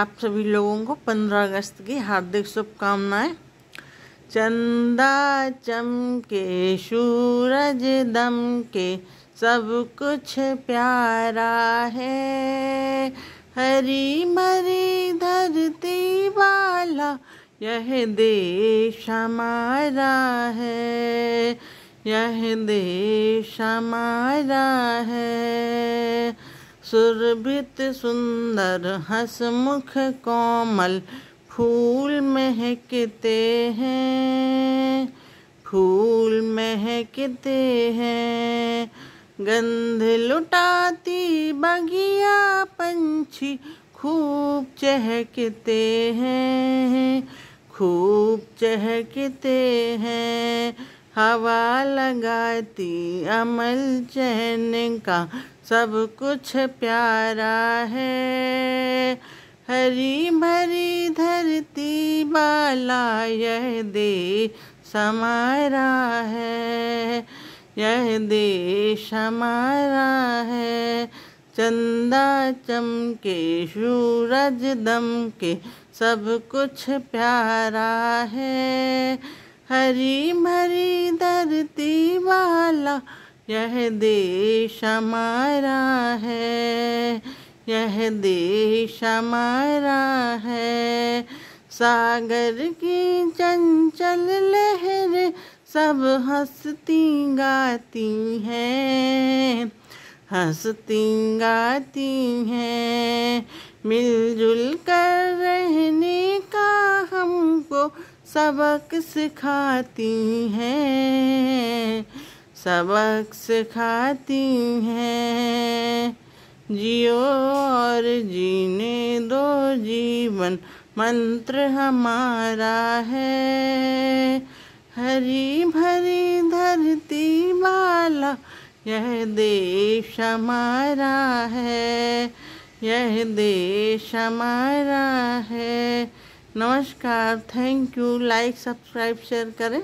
आप सभी लोगों को पंद्रह अगस्त की हार्दिक शुभकामनाएं चंदा चमके सूरज दम के सब कुछ प्यारा है हरी मरी धरती वाला यह देश हमारा है यह देश हमारा है सुरभित सुंदर हसमुख कोमल फूल महकते हैं फूल महकते हैं गंध लुटाती बगिया पंछी खूब चहकते हैं खूब चहकते हैं हवा लगाती अमल चैन का सब कुछ प्यारा है हरी भरी धरती बाला यह दे समारा है यह देश हमारा है चंदा चमके सूरज दम के सब कुछ प्यारा है हरी भरी धरती वाला यह देश हमारा है यह देश हमारा है सागर की चंचल लहर सब हंसती गाती हैं हंसती गाती हैं मिलजुल कर सबक सिखाती हैं सबक सिखाती हैं जियो और जीने दो जीवन मंत्र हमारा है हरी भरी धरती वाला यह देश हमारा है यह देश हमारा है नमस्कार thank you like subscribe share करें